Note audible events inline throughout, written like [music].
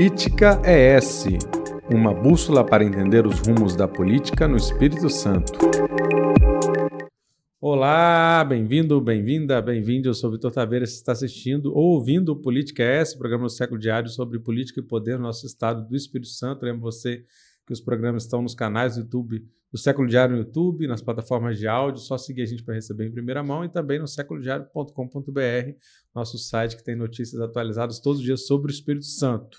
Política é S, uma bússola para entender os rumos da política no Espírito Santo. Olá, bem-vindo, bem-vinda, bem-vindo. Eu sou Vitor Taveira, você está assistindo ou ouvindo o Política é S, programa do Século Diário sobre política e poder no nosso estado do Espírito Santo. Lembro você que os programas estão nos canais do YouTube do Século Diário no YouTube, nas plataformas de áudio, só seguir a gente para receber em primeira mão e também no seculodiário.com.br, nosso site que tem notícias atualizadas todos os dias sobre o Espírito Santo.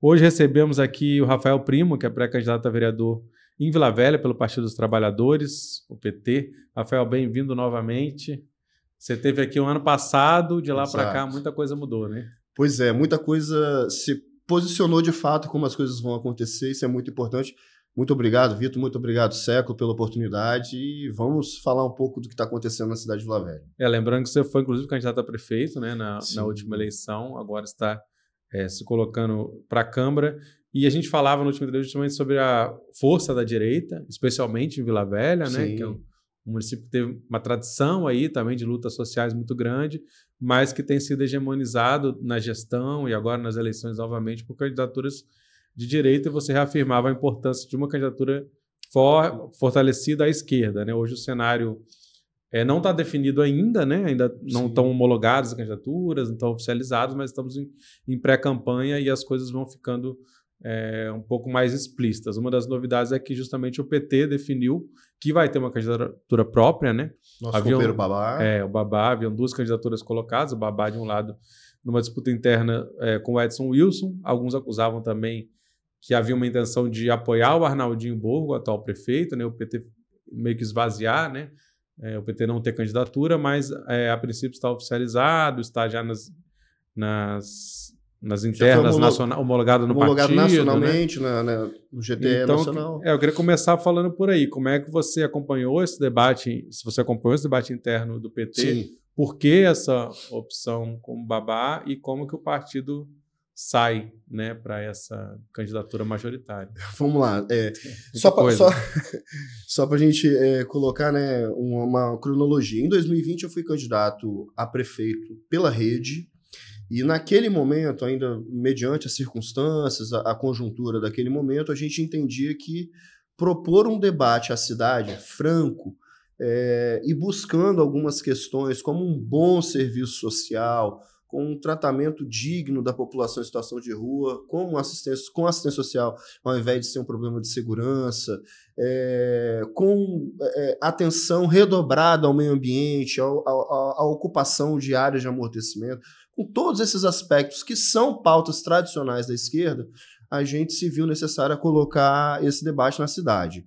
Hoje recebemos aqui o Rafael Primo, que é pré-candidato a vereador em Vila Velha pelo Partido dos Trabalhadores, o PT. Rafael, bem-vindo novamente. Você teve aqui o um ano passado, de lá para cá muita coisa mudou, né? Pois é, muita coisa se posicionou de fato como as coisas vão acontecer, isso é muito importante. Muito obrigado, Vitor, muito obrigado, Século, pela oportunidade e vamos falar um pouco do que está acontecendo na cidade de Vila Velha. É, lembrando que você foi, inclusive, candidato a prefeito né, na, na última eleição, agora está é, se colocando para a Câmara. E a gente falava no último dia justamente sobre a força da direita, especialmente em Vila Velha, né? Que é um, um município que teve uma tradição aí também de lutas sociais muito grande, mas que tem sido hegemonizado na gestão e agora nas eleições novamente por candidaturas de direita. E você reafirmava a importância de uma candidatura for, fortalecida à esquerda, né? Hoje o cenário é, não está definido ainda, né? ainda não estão homologadas as candidaturas, não estão oficializadas, mas estamos em, em pré-campanha e as coisas vão ficando é, um pouco mais explícitas. Uma das novidades é que justamente o PT definiu que vai ter uma candidatura própria, né? Nosso haviam, Babá. É, o Babá, haviam duas candidaturas colocadas, o Babá de um lado numa disputa interna é, com o Edson Wilson, alguns acusavam também que havia uma intenção de apoiar o Arnaldinho Borgo, o atual prefeito, né? O PT meio que esvaziar, né? é, o PT não ter candidatura, mas é, a princípio está oficializado, está já nas, nas, nas internas, nacional, homologado no homologado partido. Né? nacionalmente, né? na, né, no GTE então, nacional. É, eu queria começar falando por aí. Como é que você acompanhou esse debate, se você acompanhou esse debate interno do PT, Sim. por que essa opção como babá e como que o partido sai né, para essa candidatura majoritária. [laughs] Vamos lá. É, é só para só, [laughs] só a gente é, colocar né, uma, uma, cronologia. Em 2020, eu fui candidato a prefeito pela rede. E naquele momento, ainda mediante as circunstâncias, a, a conjuntura daquele momento, a gente entendia que propor um debate à cidade franco é, e buscando algumas questões como um bom serviço social, com um tratamento digno da população em situação de rua, com assistência, com assistência social, ao invés de ser um problema de segurança, é, com é, atenção redobrada ao meio ambiente, à ocupação de áreas de amortecimento, com todos esses aspectos que são pautas tradicionais da esquerda, a gente se viu necessário a colocar esse debate na cidade.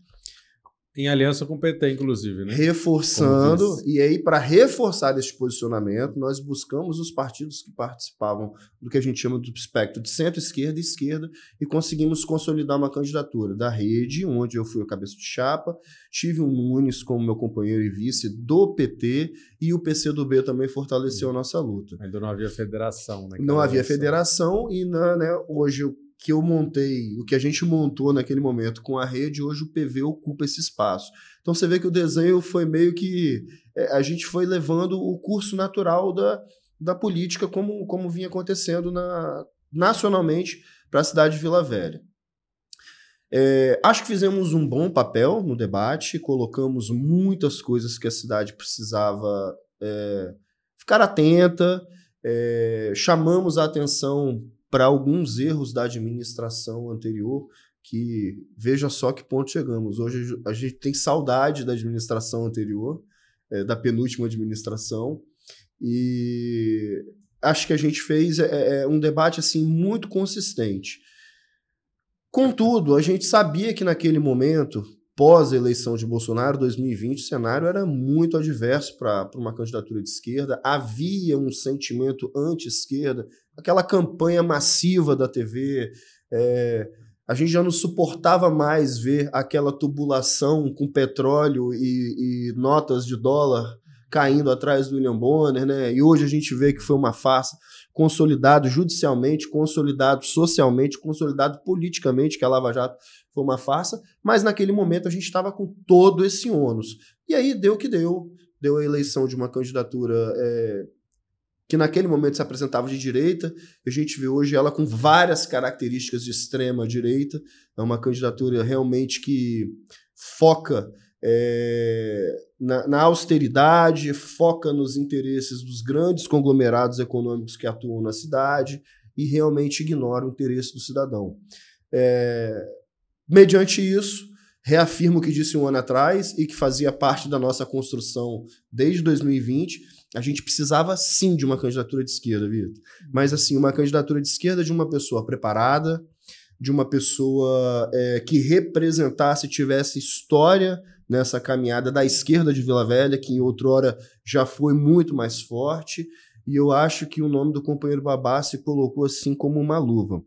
Em aliança com o PT, inclusive, né? Reforçando, e aí, para reforçar esse posicionamento, nós buscamos os partidos que participavam do que a gente chama do espectro de centro-esquerda e esquerda, e conseguimos consolidar uma candidatura da rede, onde eu fui a cabeça de chapa, tive o Nunes como meu companheiro e vice do PT, e o PCdoB também fortaleceu a nossa luta. Ainda não havia federação, né? Não havia federação, e na, né, hoje o que eu montei, o que a gente montou naquele momento com a rede, hoje o PV ocupa esse espaço. Então você vê que o desenho foi meio que. É, a gente foi levando o curso natural da, da política, como, como vinha acontecendo na, nacionalmente para a cidade de Vila Velha. É, acho que fizemos um bom papel no debate, colocamos muitas coisas que a cidade precisava é, ficar atenta, é, chamamos a atenção para alguns erros da administração anterior, que veja só que ponto chegamos. Hoje a gente tem saudade da administração anterior, é, da penúltima administração, e acho que a gente fez é, é, é um debate assim muito consistente. Contudo, a gente sabia que naquele momento, pós eleição de Bolsonaro 2020, o cenário era muito adverso para uma candidatura de esquerda. Havia um sentimento anti-esquerda, aquela campanha massiva da TV. É, a gente já não suportava mais ver aquela tubulação com petróleo e, e notas de dólar caindo atrás do William Bonner, né? E hoje a gente vê que foi uma farsa consolidado judicialmente, consolidado socialmente, consolidado politicamente, que a Lava Jato foi uma farsa, mas naquele momento a gente estava com todo esse ônus. E aí deu o que deu. Deu a eleição de uma candidatura é, que naquele momento se apresentava de direita, a gente vê hoje ela com várias características de extrema direita, é uma candidatura realmente que foca é, na, na, austeridade, foca nos interesses dos grandes conglomerados econômicos que atuam na cidade e realmente ignora o interesse do cidadão. É, mediante isso, reafirmo o que disse um ano atrás e que fazia parte da nossa construção desde 2020 a gente precisava sim de uma candidatura de esquerda, Vitor. Mas assim, uma candidatura de esquerda de uma pessoa preparada, de uma pessoa é, que representasse, tivesse história nessa caminhada da esquerda de Vila Velha, que em outrora já foi muito mais forte. E eu acho que o nome do companheiro Babá se colocou assim como uma luva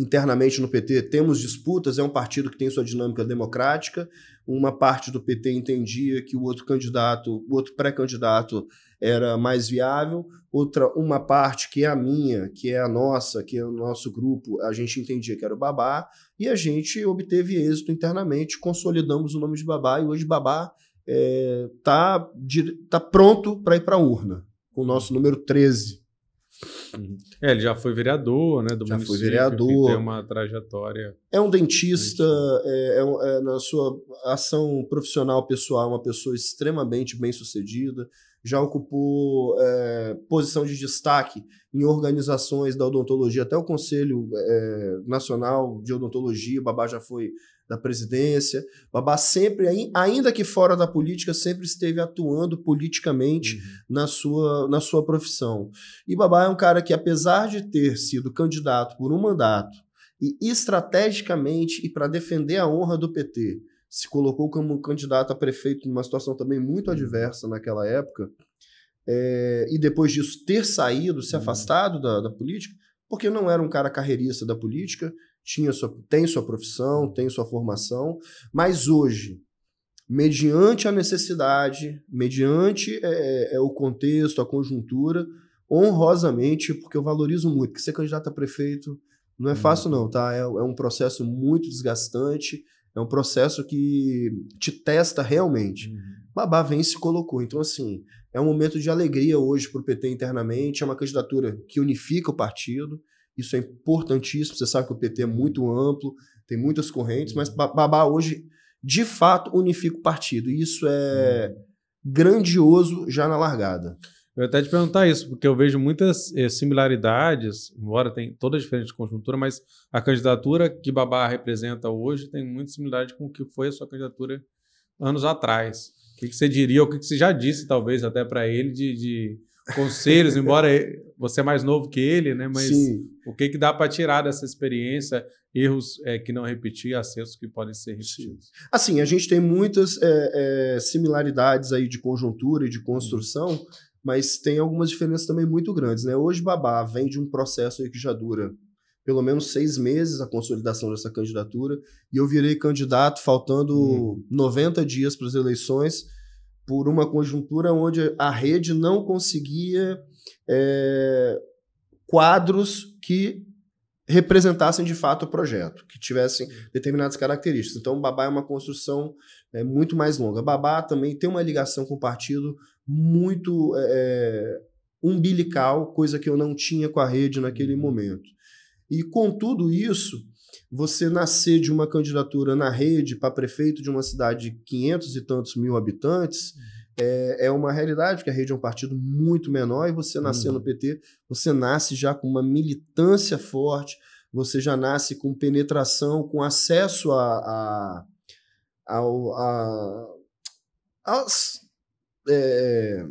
internamente no PT temos disputas, é um partido que tem sua dinâmica democrática. Uma parte do PT entendia que o outro candidato, o outro pré-candidato era mais viável, outra uma parte que é a minha, que é a nossa, que é o nosso grupo, a gente entendia que era o Babá, e a gente obteve êxito internamente, consolidamos o nome de Babá e hoje Babá está eh, é, tá pronto para ir para a urna, com o nosso número 13 é, ele já foi vereador, né? Do já foi vereador. Tem uma trajetória. É um dentista, é, é, é, na sua ação profissional pessoal, é uma pessoa extremamente bem sucedida. Já ocupou é, posição de destaque em organizações da odontologia, até o Conselho é, Nacional de Odontologia. O Babá já foi da presidência. Babá sempre, ainda que fora da política, sempre esteve atuando politicamente uhum. na, sua, na sua profissão. E Babá é um cara que, apesar de ter sido candidato por um mandato, e estrategicamente, e para defender a honra do PT, se colocou como candidato a prefeito numa situação também muito uhum. adversa naquela época, é, e depois disso ter saído, se uhum. afastado da, da política, porque não era um cara carreirista da política, tinha sua, tem sua profissão, tem sua formação, mas hoje, mediante a necessidade, mediante é, é, é o contexto, a conjuntura, honrosamente, porque eu valorizo muito, que ser candidato a prefeito não é uhum. fácil não, tá? É, é um processo muito desgastante, é um processo que te testa realmente. Uhum. Babá vem e se colocou. Então, assim, é um momento de alegria hoje para o PT internamente, é uma candidatura que unifica o partido, isso é importantíssimo. Você sabe que o PT é muito amplo, tem muitas correntes, mas uhum. Babá hoje, de fato, unifica o partido. E isso é uhum. grandioso já na largada. Eu até te perguntar isso, porque eu vejo muitas eh, similaridades, embora tenha toda diferente de conjuntura, mas a candidatura que Babá representa hoje tem muita similaridade com o que foi a sua candidatura anos atrás. O que, que você diria, ou o que, que você já disse, talvez, até para ele, de, de conselhos, embora você é mais novo que ele, né? Mas Sim. o que, que dá para tirar dessa experiência? Erros é, que não repetir, acertos que podem ser repetidos. Sim. Assim, a gente tem muitas é, é, similaridades aí de conjuntura e de construção, mas tem algumas diferenças também muito grandes, né? Hoje, Babá vem de um processo aí que já dura pelo menos seis meses a consolidação dessa candidatura, e eu virei candidato faltando uhum. 90 dias para as eleições por uma conjuntura onde a rede não conseguia é, quadros que representassem de fato o projeto, que tivessem uhum. determinadas características. Então, Babá é uma construção é, muito mais longa. Babá também tem uma ligação com o partido muito é, é umbilical, coisa que eu não tinha com a rede naquele uhum. momento. E com tudo isso, você nascer de uma candidatura na rede para prefeito de uma cidade de 500 e tantos mil habitantes uhum. é, é uma realidade, porque a rede é um partido muito menor e você nascer no uhum. PT, você nasce já com uma militância forte, você já nasce com penetração, com acesso a, a, a, é,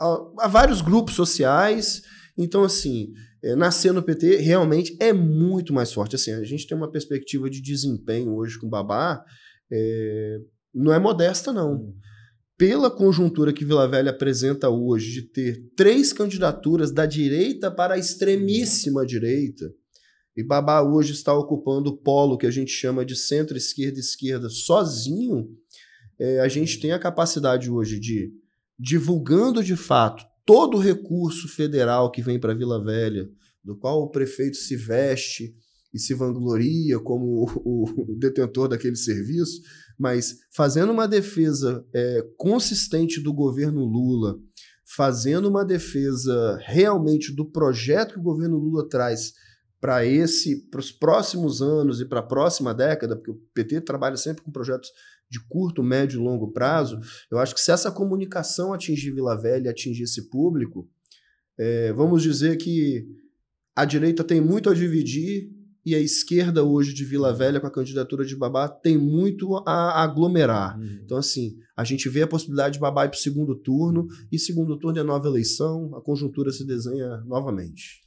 a, a vários grupos sociais então, assim, é, nascer no PT realmente é muito mais forte. Assim, a gente tem uma perspectiva de desempenho hoje com o Babá, é, não é modesta, não. Hum. Pela conjuntura que Vila Velha apresenta hoje, de ter três candidaturas da direita para a extremíssima hum. direita, e Babá hoje está ocupando o polo que a gente chama de centro-esquerda-esquerda sozinho, é, a gente hum. tem a capacidade hoje de, divulgando de fato todo o recurso federal que vem para Vila Velha, do qual o prefeito se veste e se vangloria como o, o detentor daquele serviço, mas fazendo uma defesa é, consistente do governo Lula, fazendo uma defesa realmente do projeto que o governo Lula traz para esse, para os próximos anos e para a próxima década, porque o PT trabalha sempre com projetos de curto, médio e longo prazo, eu acho que se essa comunicação atingir Vila Velha, atingir esse público, é, vamos dizer que a direita tem muito a dividir e a esquerda hoje de Vila Velha com a candidatura de Babá tem muito a aglomerar. Uhum. Então, assim, a gente vê a possibilidade de Babá ir para o segundo turno e segundo turno é nova eleição, a conjuntura se desenha novamente.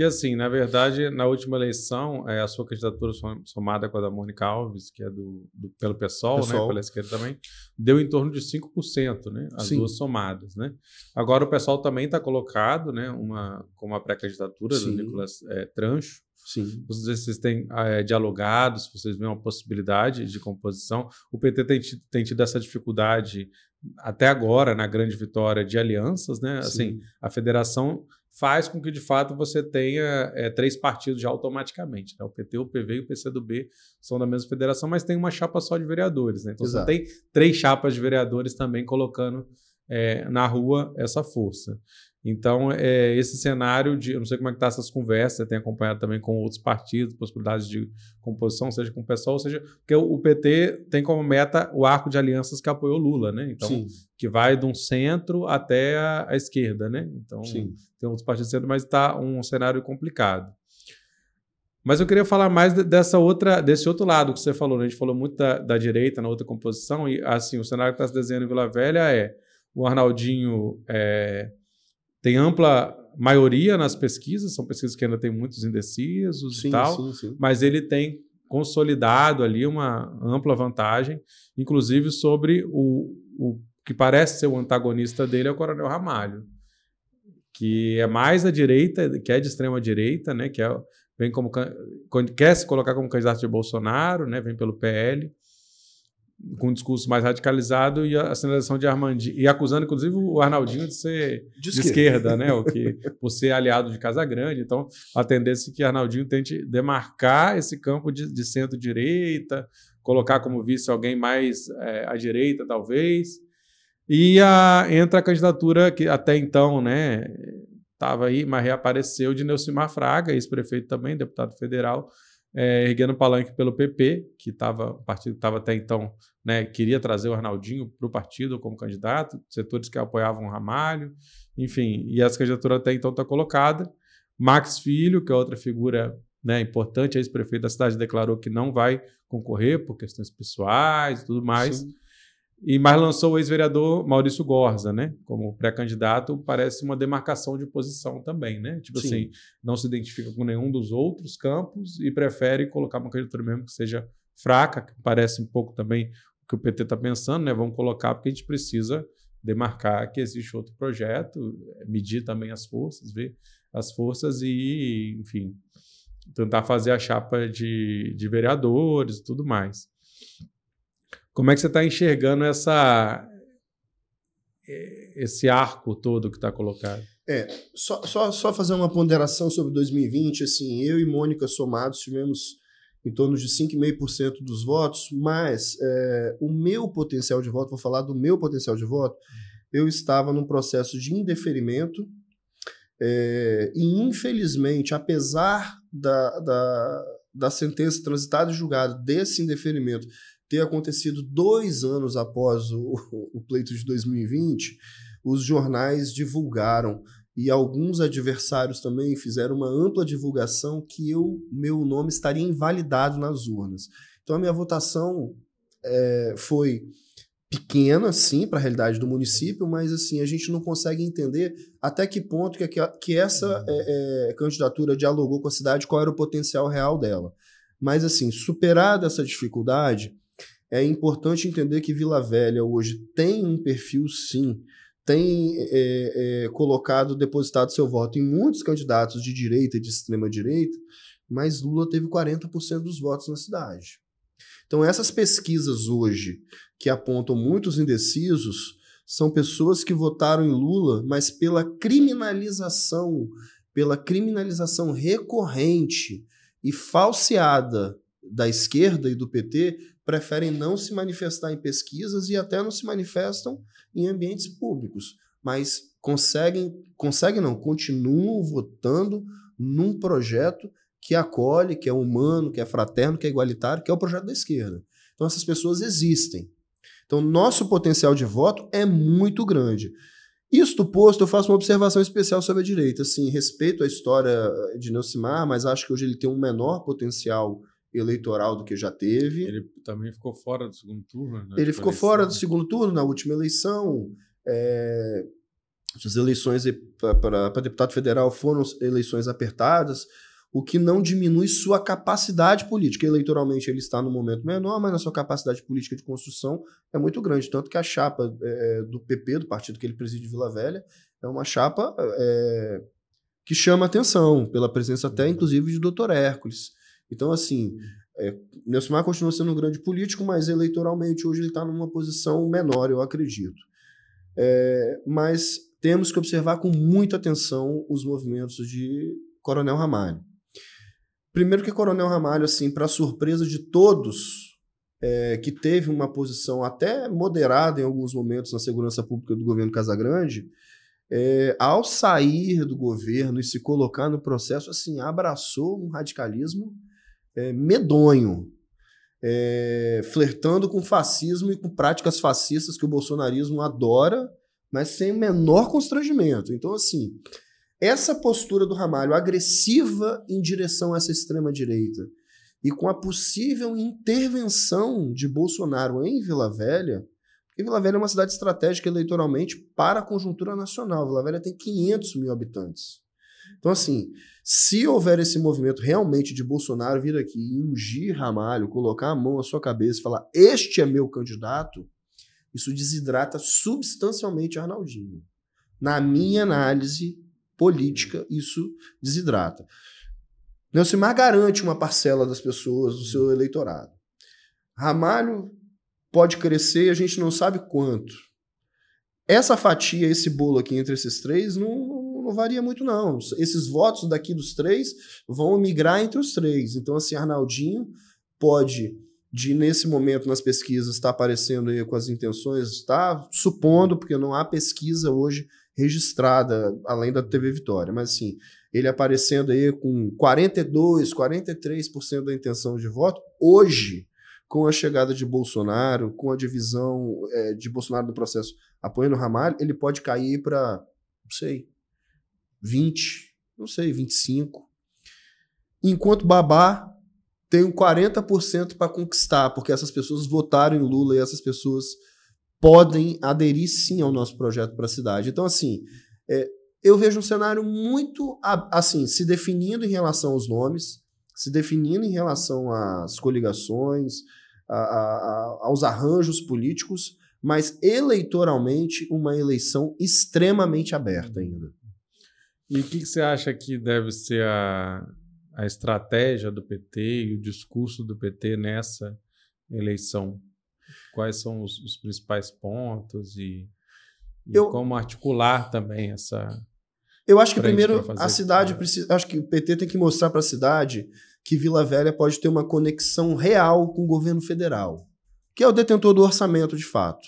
Que assim, na verdade, na última eleição, é, a sua candidatura somada com a da Mônica Alves, que é do, do pelo PSOL, PSOL, né, pela esquerda também, deu em torno de 5%, né, as Sim. duas somadas. Né? Agora o pessoal também está colocado né, uma, com uma pré-candidatura do Nicolas é, Trancho. Sim. Vocês, têm é, dialogado, se vocês veem uma possibilidade de composição. O PT tem tido, tem tido essa dificuldade até agora, na grande vitória de alianças, né? Assim, a federação faz com que, de fato, você tenha é, três partidos já automaticamente. Né? O PT, o PV e o PCdoB são da mesma federação, mas tem uma chapa só de vereadores. Né? Então Exato. você tem três chapas de vereadores também colocando é, na rua essa força. Então, é, esse cenário de. Eu não sei como é que está essas conversas, você tem acompanhado também com outros partidos, possibilidades de composição, seja com o pessoal, seja. Porque o PT tem como meta o arco de alianças que apoiou Lula, né? Então, Sim. que vai de um centro até a, a esquerda, né? Então, Sim. tem outros partidos sendo, mas está um cenário complicado. Mas eu queria falar mais dessa outra, desse outro lado que você falou, né? A gente falou muito da, da direita na outra composição, e assim, o cenário que está se desenhando em Vila Velha é o Arnaldinho. É, tem ampla maioria nas pesquisas, são pesquisas que ainda tem muitos indecisos sim, e tal, sim, sim. mas ele tem consolidado ali uma ampla vantagem, inclusive sobre o, o que parece ser o antagonista dele é o Coronel Ramalho, que é mais à direita, que é de extrema direita, né, que é, vem como quer se colocar como candidato de Bolsonaro, né, vem pelo PL, com um discurso mais radicalizado e a sinalização de Armandinho, e acusando inclusive o Arnaldinho de ser de, de esquerda, né? O que, [laughs] por ser aliado de Casa Grande. Então, a tendência é que Arnaldinho tente demarcar esse campo de, de centro-direita, colocar como vice alguém mais é, à direita, talvez. E a, entra a candidatura que até então, né, estava aí, mas reapareceu de Neucimar Fraga, ex-prefeito também, deputado federal é, erguendo palanque pelo PP, que estava o partido estava até então, né, queria trazer o Arnaldinho para o partido como candidato, setores que apoiavam o Ramalho, enfim, e essa candidatura até então está colocada. Max Filho, que é outra figura né, importante, ex-prefeito da cidade, declarou que não vai concorrer por questões pessoais e tudo mais. Sim. E mais lançou o ex-vereador Maurício Gorza, né? Como pré-candidato, parece uma demarcação de posição também, né? Tipo Sim. assim, não se identifica com nenhum dos outros campos e prefere colocar uma candidatura mesmo que seja fraca, que parece um pouco também o que o PT está pensando, né? Vamos colocar porque a gente precisa demarcar que existe outro projeto, é, medir também as forças, ver as forças e, enfim, tentar fazer a chapa de, de vereadores e tudo mais. Como é que você está enxergando essa, eh, esse arco todo que está colocado? É, só, só, só fazer uma ponderação sobre 2020, assim, eu e Mônica somados tivemos em torno de 5,5% dos votos, mas é, o meu potencial de voto, vou falar do meu potencial de voto, uhum. eu estava num processo de indeferimento é, e, infelizmente, apesar da, da, da sentença transitada e julgada desse indeferimento ter acontecido dois anos após o, o pleito de 2020, os jornais divulgaram e alguns adversários também fizeram uma ampla divulgação que eu, meu nome estaria invalidado nas urnas. Então a minha votação é, foi pequena, sim, para a realidade do município, mas assim a gente não consegue entender até que ponto que, que, essa é, é, candidatura dialogou com a cidade, qual era o potencial real dela. Mas assim, superada essa dificuldade, é importante entender que Vila Velha hoje tem um perfil, sim, tem é, é, colocado, depositado seu voto em muitos candidatos de direita e de extrema-direita, mas Lula teve 40% dos votos na cidade. Então, essas pesquisas hoje, que apontam muitos indecisos, são pessoas que votaram em Lula, mas pela criminalização, pela criminalização recorrente e falseada da esquerda e do PT preferem não se manifestar em pesquisas e até não se manifestam em ambientes públicos, mas conseguem, conseguem não, continuam votando num projeto que acolhe, que é humano, que é fraterno, que é igualitário, que é o projeto da esquerda. Então essas pessoas existem. Então nosso potencial de voto é muito grande. Isto posto, eu faço uma observação especial sobre a direita. Assim, respeito à história de Neucimar, mas acho que hoje ele tem um menor potencial eleitoral do que já teve. Ele também ficou fora do segundo turno. Né? Ele ficou eleição. fora do segundo turno na última eleição. É, as eleições para deputado federal foram eleições apertadas, o que não diminui sua capacidade política. Eleitoralmente ele está no momento menor, mas a sua capacidade política de construção é muito grande. Tanto que a chapa é, é do PP, do partido que ele preside Vila Velha, é uma chapa é, que chama atenção, pela presença até, uhum. inclusive, de Dr. Hércules. Então, assim, é, Nelson continua sendo um grande político, mas eleitoralmente hoje ele está numa posição menor, eu acredito. É, mas temos que observar com muita atenção os movimentos de Coronel Ramalho. Primeiro que Coronel Ramalho, assim, para surpresa de todos, é, que teve uma posição até moderada em alguns momentos na segurança pública do governo Casagrande, é, ao sair do governo e se colocar no processo, assim, abraçou um radicalismo é, medonho, é, flertando com fascismo e com práticas fascistas que o bolsonarismo adora, mas sem o menor constrangimento. Então, assim, essa postura do Ramalho, agressiva em direção a essa extrema-direita, e com a possível intervenção de Bolsonaro em Vila Velha, porque Vila Velha é uma cidade estratégica eleitoralmente para a conjuntura nacional. Vila Velha tem 500 mil habitantes. Então, assim, se houver esse movimento realmente de Bolsonaro vir aqui e ungir Ramalho, colocar a mão na sua cabeça e falar: Este é meu candidato, isso desidrata substancialmente Arnaldinho. Na minha análise política, isso desidrata. Nelsimar garante uma parcela das pessoas do seu eleitorado. Ramalho pode crescer, a gente não sabe quanto. Essa fatia, esse bolo aqui entre esses três, não, não varia muito, não. Esses votos daqui dos três vão migrar entre os três. Então, assim, Arnaldinho pode, de nesse momento nas pesquisas, está aparecendo aí com as intenções, está supondo, porque não há pesquisa hoje registrada, além da TV Vitória, mas assim, ele aparecendo aí com 42, 43% da intenção de voto, hoje, com a chegada de Bolsonaro, com a divisão é, de Bolsonaro no processo apoiando o Ramalho, ele pode cair para, não sei, 20, não sei, 25. Enquanto babá, tenho 40% para conquistar, porque essas pessoas votaram em Lula e essas pessoas podem aderir sim ao nosso projeto para a cidade. Então, assim, é, eu vejo um cenário muito assim, se definindo em relação aos nomes, se definindo em relação às coligações, a, a, aos arranjos políticos, mas eleitoralmente uma eleição extremamente aberta ainda. E o que, que, você acha que deve ser a, a estratégia do PT e o discurso do PT nessa eleição? Quais são os, os principais pontos e, e eu, como articular também essa. Eu acho que primeiro a cidade precisa. Acho que o PT tem que mostrar para a cidade que Vila Velha pode ter uma conexão real com o governo federal, que é o detentor do orçamento de fato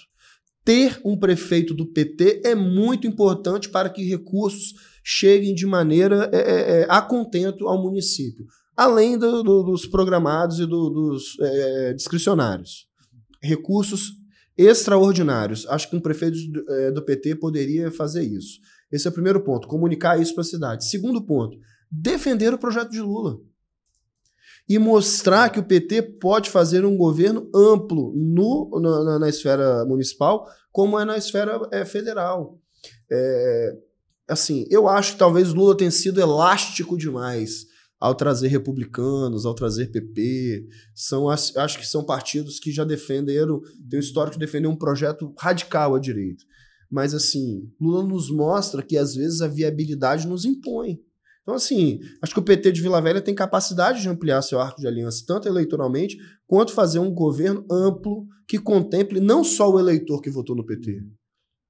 ter um prefeito do PT é muito importante para que recursos cheguem de maneira é, é, é, a contento ao município, além do, do, dos programados e do, dos é, discricionários. Recursos extraordinários. Acho que um prefeito do, é, do PT poderia fazer isso. Esse é o primeiro ponto, comunicar isso para a cidade. Segundo ponto, defender o projeto de Lula e mostrar que o PT pode fazer um governo amplo no, na, na esfera municipal, como é na esfera é, federal. É, assim, eu acho que talvez Lula tenha sido elástico demais ao trazer republicanos, ao trazer PP, são acho que são partidos que já defenderam, tem um histórico de defender um projeto radical à direita. Mas assim, Lula nos mostra que às vezes a viabilidade nos impõe. Então, assim, acho que o PT de Vila Velha tem capacidade de ampliar seu arco de aliança, tanto eleitoralmente, quanto fazer um governo amplo que contemple não só o eleitor que votou no PT,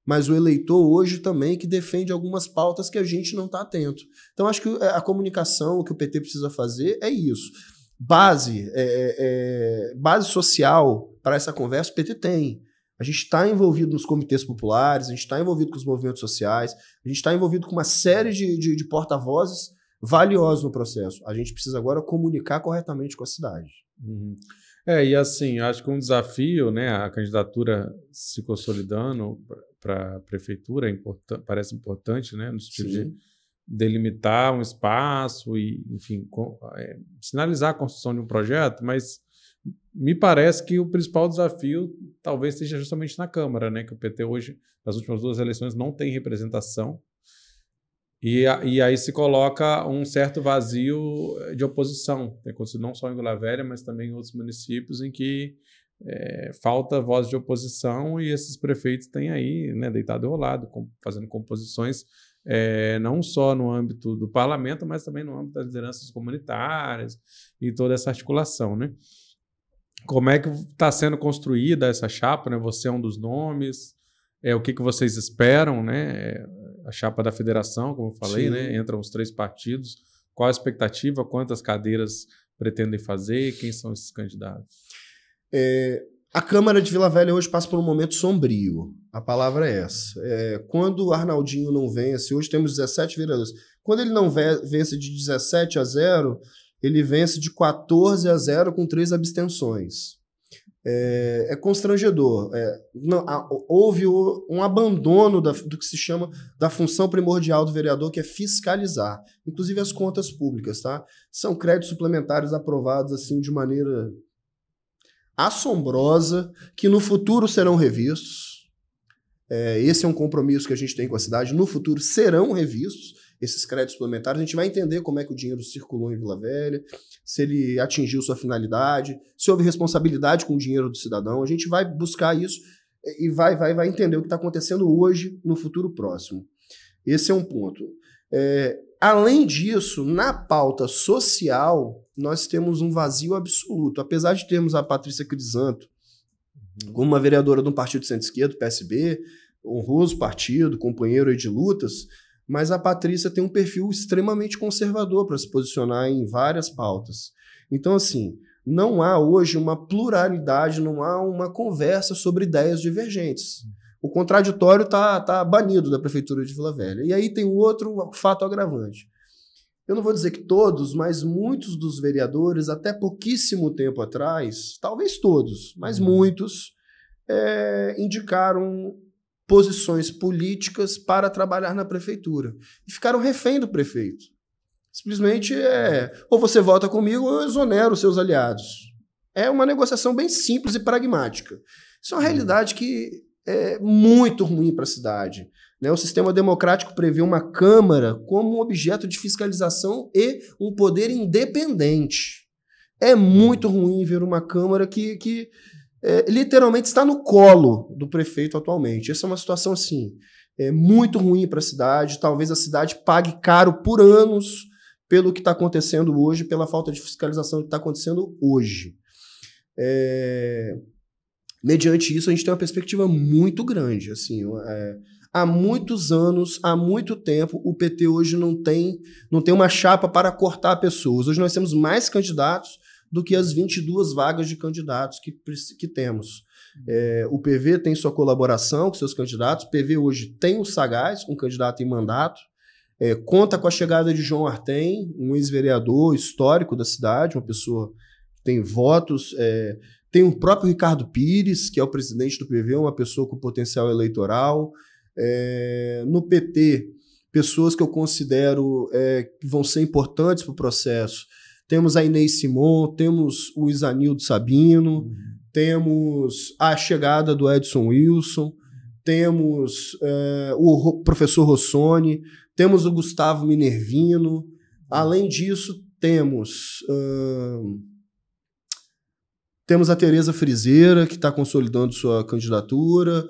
mas o eleitor hoje também que defende algumas pautas que a gente não está atento. Então, acho que é, a comunicação, o que o PT precisa fazer é isso. Base, é, é, é base social para essa conversa, o PT tem. A gente está envolvido nos comitês populares, a gente está envolvido com os movimentos sociais, a gente está envolvido com uma série de, de, de porta-vozes valiosos no processo. A gente precisa agora comunicar corretamente com a cidade. Uhum. É, e assim, acho que um desafio, né, a candidatura se consolidando para a prefeitura é parece importante, né, no sentido Sim. de delimitar um espaço e, enfim, é, sinalizar a construção de um projeto, mas me parece que o principal desafio talvez seja justamente na Câmara, né? Que o PT hoje, nas últimas duas eleições, não tem representação. E, e aí se coloca um certo vazio eh, de oposição. Tem acontecido não só em Vila Velha, mas também em outros municípios em que é, falta voz de oposição e esses prefeitos têm aí, né, deitado e rolado, com, fazendo composições é, não só no âmbito do parlamento, mas também no âmbito das lideranças comunitárias e toda essa articulação, né? Como é que está sendo construída essa chapa? Né? Você é um dos nomes. É, o que, que vocês esperam, né? É, a chapa da federação, como eu falei, né? Entram os três partidos. Qual a expectativa? Quantas cadeiras pretendem fazer? Quem são esses candidatos? É, a Câmara de Vila Velha hoje passa por um momento sombrio. A palavra é essa. É, quando Arnaldinho não vence, hoje temos 17 vereadores. Quando ele não vence de 17 a 0, ele vence de 14 a 0 com três abstenções. É, é constrangedor. É, não, a, houve o, um abandono da, do que se chama da função primordial do vereador, que é fiscalizar, inclusive as contas públicas, tá? São créditos suplementares aprovados assim de maneira assombrosa, que no futuro serão revistos. É, esse é um compromisso que a gente tem com a cidade. No futuro serão revistos esses créditos suplementares, a gente vai entender como é que o dinheiro circulou em Vila Velha, se ele atingiu sua finalidade, se houve responsabilidade com o dinheiro do cidadão. A gente vai buscar isso e vai, vai, vai entender o que está acontecendo hoje, no futuro próximo. Esse é um ponto. É, além disso, na pauta social, nós temos um vazio absoluto. Apesar de termos a Patrícia Crisanto como uma vereadora de um partido de centro-esquerda, PSB, honroso partido, companheiro de lutas, mas a Patrícia tem um perfil extremamente conservador para se posicionar em várias pautas. Então, assim, não há hoje uma pluralidade, não há uma conversa sobre ideias divergentes. O contraditório está tá banido da Prefeitura de Vila Velha. E aí tem outro fato agravante. Eu não vou dizer que todos, mas muitos dos vereadores, até pouquíssimo tempo atrás, talvez todos, mas uhum. muitos, é, indicaram posições políticas para trabalhar na prefeitura. E ficaram refém do prefeito. Simplesmente é, ou você vota comigo ou eu exonero seus aliados. É uma negociação bem simples e pragmática. Isso é uma realidade que é muito ruim para a cidade. Né? O sistema democrático prevê uma Câmara como um objeto de fiscalização e um poder independente. É muito ruim ver uma Câmara que, que é, literalmente está no colo do prefeito atualmente. Essa é uma situação assim é, muito ruim para a cidade. Talvez a cidade pague caro por anos pelo que está acontecendo hoje, pela falta de fiscalização que está acontecendo hoje. É, mediante isso, a gente tem uma perspectiva muito grande. Assim, é, há muitos anos, há muito tempo, o PT hoje não tem, não tem uma chapa para cortar pessoas. Hoje nós temos mais candidatos do que as 22 vagas de candidatos que, que temos. Uhum. É, o PV tem sua colaboração com seus candidatos. O PV hoje tem o Sagaz, um candidato em mandato. É, conta com a chegada de João Artem, um ex-vereador histórico da cidade, uma pessoa que tem votos. É, tem o próprio Ricardo Pires, que é o presidente do PV, uma pessoa com potencial eleitoral. É, no PT, pessoas que eu considero é, que vão ser importantes para o processo temos a Inês Simon, temos o Isanildo Sabino, uhum. temos a chegada do Edson Wilson, temos é, o professor Rossoni, temos o Gustavo Minervino. Além disso, temos. Uh, temos a Tereza Frizeira, que está consolidando sua candidatura.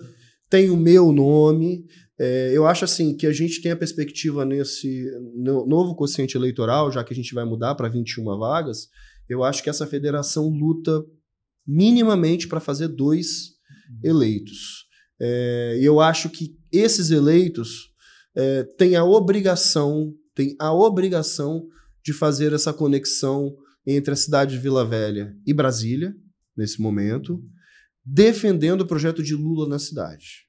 Tem o meu nome, é, eu acho assim que a gente tem a perspectiva nesse no, novo quociente eleitoral, já que a gente vai mudar para 21 vagas, eu acho que essa federação luta minimamente para fazer dois uhum. eleitos. É, e é, eu acho que esses eleitos é, têm a obrigação, têm a obrigação de fazer essa conexão entre a cidade de Vila Velha e Brasília, nesse momento, defendendo o projeto de Lula na cidade.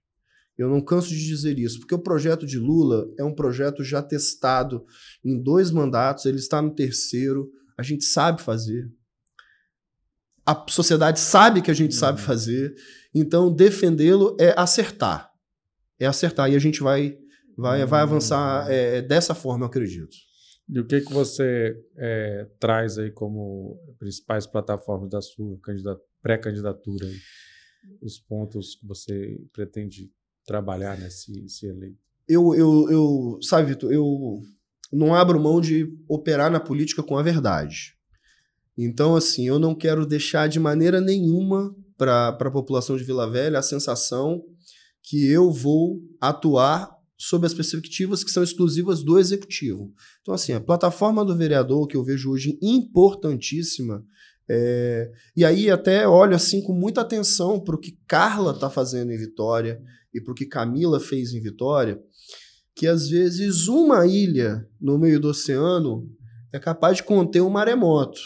Eu não canso de dizer isso, porque o projeto de Lula é um projeto já testado em dois mandatos, ele está no terceiro, a gente sabe fazer. A sociedade sabe que a gente uhum. sabe fazer, então defendê-lo é acertar. É acertar, e a gente vai, vai, uhum. vai avançar é, é, dessa forma, eu acredito. E o que, que você é, traz aí como principais plataformas da sua pré-candidatura? Os pontos que você pretende trabalhar, né? Se, eleito. Eu, eu, eu, sabe, Vitor, eu não abro mão de operar na política com a verdade. Então, assim, eu não quero deixar de maneira nenhuma para a população de Vila Velha a sensação que eu vou atuar sob as perspectivas que são exclusivas do executivo. Então, assim, a plataforma do vereador, que eu vejo hoje importantíssima, é, e aí até olho assim com muita atenção para o que Carla está fazendo em Vitória e para o que Camila fez em Vitória, que às vezes uma ilha no meio do oceano é capaz de conter um maremoto.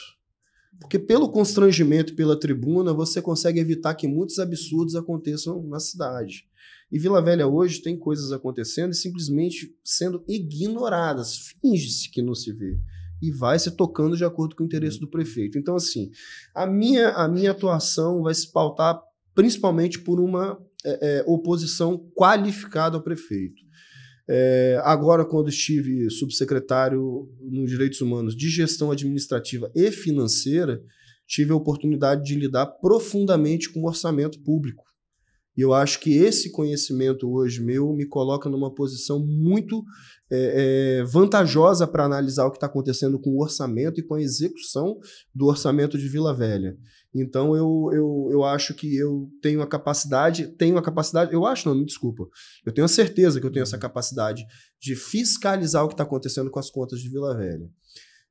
Porque pelo constrangimento pela tribuna, você consegue evitar que muitos absurdos aconteçam na cidade. E Vila Velha hoje tem coisas acontecendo e simplesmente sendo ignoradas. Finge-se que não se vê e vai se tocando de acordo com o interesse uhum. do prefeito. Então, assim, a minha, a minha atuação vai se pautar principalmente por uma é, é, oposição qualificada ao prefeito. É, agora, quando estive subsecretário nos Direitos Humanos de Gestão Administrativa e Financeira, tive a oportunidade de lidar profundamente com o orçamento público. E eu acho que esse conhecimento hoje meu me coloca numa posição muito é, é, vantajosa para analisar o que está acontecendo com o orçamento e com a execução do orçamento de Vila Velha. Então eu, eu, eu acho que eu tenho a capacidade, tenho a capacidade, eu acho, não, me desculpa, eu tenho a certeza que eu tenho essa uhum. capacidade de fiscalizar o que está acontecendo com as contas de Vila Velha.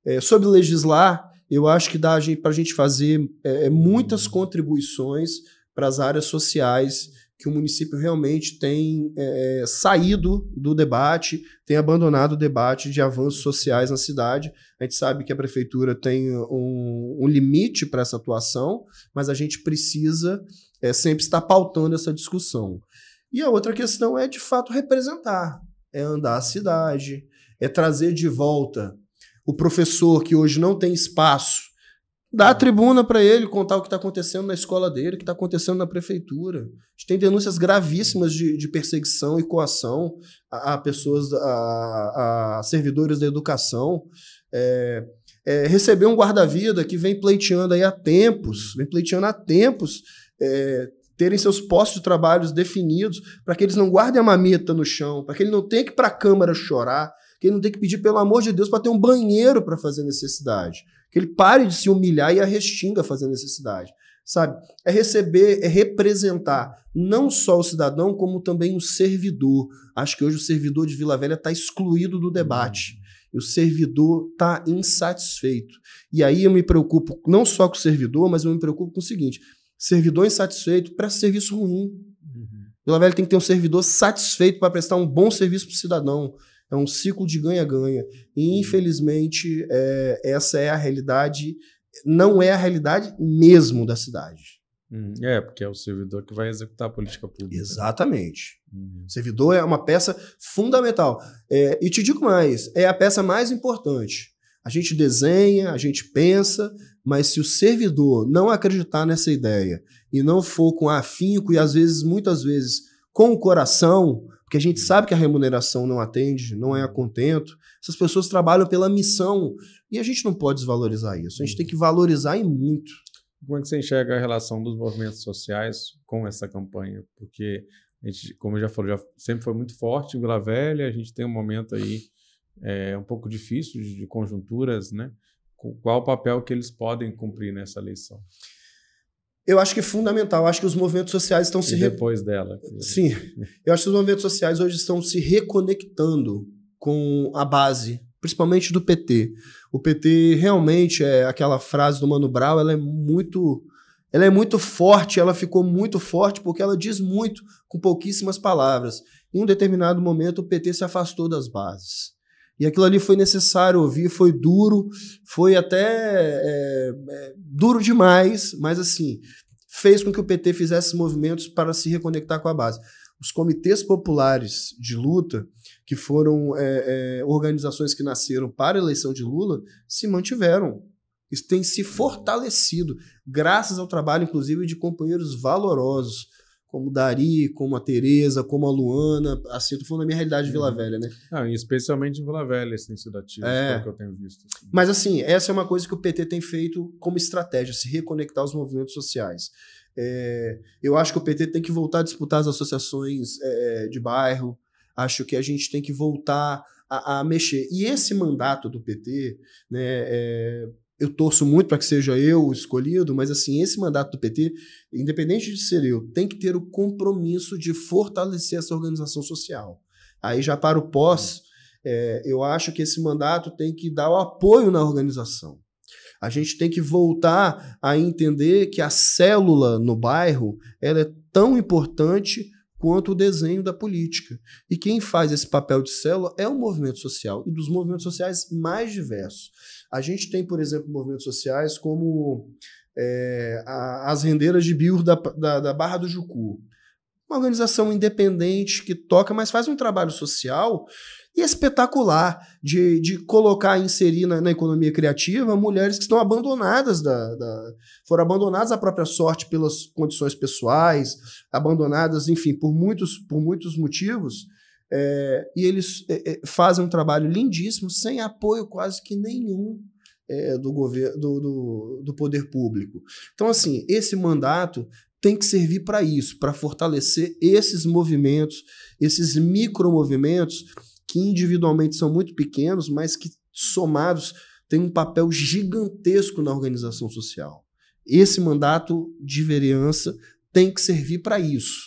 É, sobre legislar, eu acho que dá para a gente fazer é, é muitas uhum. contribuições para as áreas sociais que o município realmente tem é, é, saído do debate, tem abandonado o debate de avanços sociais na cidade. A gente sabe que a prefeitura tem um, um limite para essa atuação, mas a gente precisa é, sempre estar pautando essa discussão. E a outra questão é, de fato, representar, é andar a cidade, é trazer de volta o professor que hoje não tem espaço Dá a é. tribuna para ele contar o que está acontecendo na escola dele, o que está acontecendo na prefeitura. A gente tem denúncias gravíssimas de, de perseguição e coação a, a pessoas, a, a, servidores da educação. É, é, receber um guarda-vida que vem pleiteando aí há tempos, vem pleiteando há tempos, é, terem seus postos de trabalho definidos para que eles não guardem a mamita no chão, para que ele não tenha que ir para a Câmara chorar, que ele não tenha que pedir, pelo amor de Deus, para ter um banheiro para fazer necessidade. Que ele pare de se humilhar e a restinga fazer necessidade. Sabe? É receber, é representar não só o cidadão, como também o servidor. Acho que hoje o servidor de Vila Velha está excluído do debate. Uhum. O servidor está insatisfeito. E aí eu me preocupo não só com o servidor, mas eu me preocupo com o seguinte: servidor insatisfeito presta serviço ruim. Uhum. Vila Velha tem que ter um servidor satisfeito para prestar um bom serviço para o cidadão. É um ciclo de ganha-ganha. E, uhum. infelizmente, é, essa é a realidade, não é a realidade mesmo da cidade. Uhum. é, porque é o servidor que vai executar a política pública. Exatamente. Uhum. Servidor é uma peça fundamental. É, e te digo mais: é a peça mais importante. A gente desenha, a gente pensa, mas se o servidor não acreditar nessa ideia e não for com afinco e às vezes, muitas vezes, com o coração, porque a gente uhum. sabe que a remuneração não atende, não é a uhum. contento. Essas pessoas trabalham pela missão e a gente não pode desvalorizar isso. A gente tem que valorizar e muito. Como é que você enxerga a relação dos movimentos sociais com essa campanha? Porque a gente, como eu já falei, já sempre foi muito forte Vila Velha. A gente tem um momento aí é, um pouco difícil de, de conjunturas, né? Qual o papel que eles podem cumprir nessa eleição? eu acho que é fundamental. Eu acho que os movimentos sociais estão e se. depois re... dela. Sim. Eu acho que os movimentos sociais hoje estão se reconectando com a base, principalmente do PT. O PT realmente é aquela frase do Mano Brown, ela é muito. Ela é muito forte, ela ficou muito forte porque ela diz muito com pouquíssimas palavras. Em um determinado momento, o PT se afastou das bases. E aquilo ali foi necessário ouvir, foi duro, foi até é, é, duro demais, mas assim, fez com que o PT fizesse movimentos para se reconectar com a base. Os comitês populares de luta, que foram é, é organizações que nasceram para a eleição de Lula, se mantiveram. Isso tem se fortalecido, graças ao trabalho, inclusive, de companheiros valorosos como Dari, como a Tereza, como a Luana, assim, eu tô falando da minha realidade de Vila uhum. Velha, né? Ah, e especialmente em Vila Velha, esse tem sido ativo, é. que eu tenho visto. Assim. Mas assim, essa é uma coisa que o PT tem feito como estratégia, se reconectar aos movimentos sociais. É, eu acho que o PT tem que voltar a disputar as associações é, é, de bairro, acho que a gente tem que voltar a, a, mexer. E esse mandato do PT, né, é, eu torço muito para que seja eu o escolhido, mas assim, esse mandato do PT, independente de ser eu, tem que ter o compromisso de fortalecer essa organização social. Aí já para o pós, é, eu acho que esse mandato tem que dar o apoio na organização. A gente tem que voltar a entender que a célula no bairro ela é tão importante quanto o desenho da política. E quem faz esse papel de célula é o movimento social, e dos movimentos sociais mais diversos. A gente tem, por exemplo, movimentos sociais como é, a, as rendeiras de Biur da, da, da Barra do Jucu. Uma organização independente que toca, mas faz um trabalho social é espetacular de, de colocar, inserir na, na economia criativa mulheres que estão abandonadas da, da, foram abandonadas à própria sorte pelas condições pessoais, abandonadas, enfim, por muitos, por muitos motivos. É, e eles é, é fazem um trabalho lindíssimo, sem apoio quase que nenhum é, do governo do, do, do poder público. Então, assim, esse mandato tem que servir para isso, para fortalecer esses movimentos, esses micromovimentos que individualmente são muito pequenos, mas que somados têm um papel gigantesco na organização social. Esse mandato de vereança tem que servir para isso.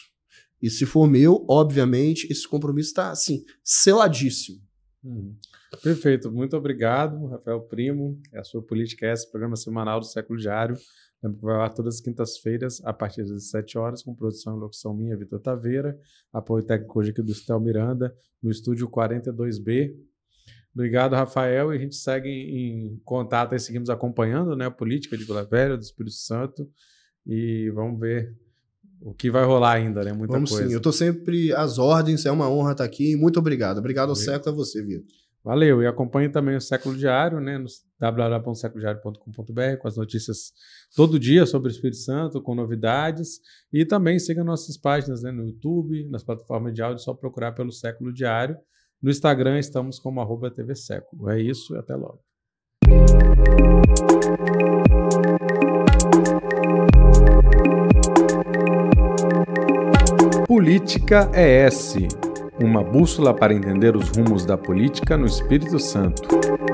E se for meu, obviamente, esse compromisso está assim, seladíssimo. Hum. Perfeito, muito obrigado, Rafael Primo. É a sua Política é esse programa semanal do Século Diário. Lembro então, que vai lá todas as quintas-feiras, a partir das 17 horas, com produção e locução minha, Vitor Taveira, apoio técnico hoje aqui do Estel Miranda, no estúdio 42B. Obrigado, Rafael, e a gente segue em contato e seguimos acompanhando né, a política de Vila Velha, do Espírito Santo, e vamos ver o que vai rolar ainda, né? Muita Vamos coisa. Sim, eu estou sempre às ordens, é uma honra estar aqui. Muito obrigado. Obrigado ao certo a você, Vitor. Valeu. E acompanhe também o Século Diário, né? No www.seculodiario.com.br com as notícias todo dia sobre o Espírito Santo, com novidades. E também siga nossas páginas né, no YouTube, nas plataformas de áudio, só procurar pelo Século Diário. No Instagram estamos como arroba TV Século. É isso e até logo. Política é esse. Uma bússola para entender os rumos da política no Espírito Santo.